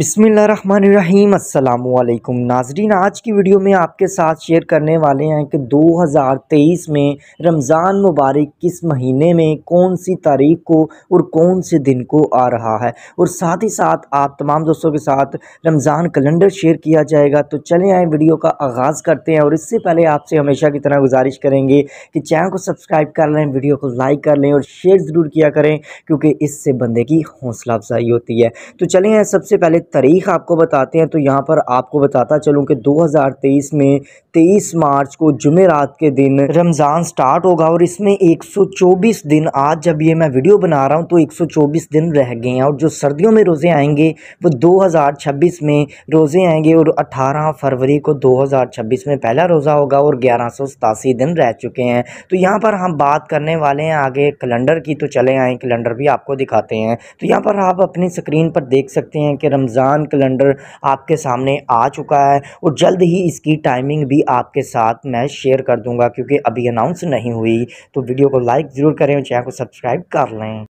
बिसमीम् अल्लाम नाजरीन आज की वीडियो में आपके साथ शेयर करने वाले हैं कि 2023 में रमज़ान मुबारक किस महीने में कौन सी तारीख को और कौन से दिन को आ रहा है और साथ ही साथ आप तमाम दोस्तों के साथ रमज़ान कैलेंडर शेयर किया जाएगा तो चले आए वीडियो का आगाज़ करते हैं और इससे पहले आपसे हमेशा की तरह गुजारिश करेंगे कि चैनल को सब्सक्राइब कर लें वीडियो को लाइक कर लें और शेयर ज़रूर किया करें क्योंकि इससे बंदे की हौसला अफजाई होती है तो चले आए सबसे पहले तारीख आपको बताते हैं तो यहाँ पर आपको बताता चलूँ कि 2023 में 23 मार्च को जुमेरात के दिन रमज़ान स्टार्ट होगा और इसमें 124 दिन आज जब ये मैं वीडियो बना रहा हूँ तो 124 दिन रह गए हैं और जो सर्दियों में रोज़े आएंगे वो 2026 में रोज़े आएंगे और 18 फरवरी को 2026 में पहला रोज़ा होगा और ग्यारह दिन रह चुके हैं तो यहाँ पर हम बात करने वाले हैं आगे कैलेंडर की तो चले आए कैलेंडर भी आपको दिखाते हैं तो यहाँ पर आप अपनी स्क्रीन पर देख सकते हैं कि रमज़ान रमज़ान कैलेंडर आपके सामने आ चुका है और जल्द ही इसकी टाइमिंग भी आपके साथ मैं शेयर कर दूंगा क्योंकि अभी अनाउंस नहीं हुई तो वीडियो को लाइक ज़रूर करें और चैनल को सब्सक्राइब कर लें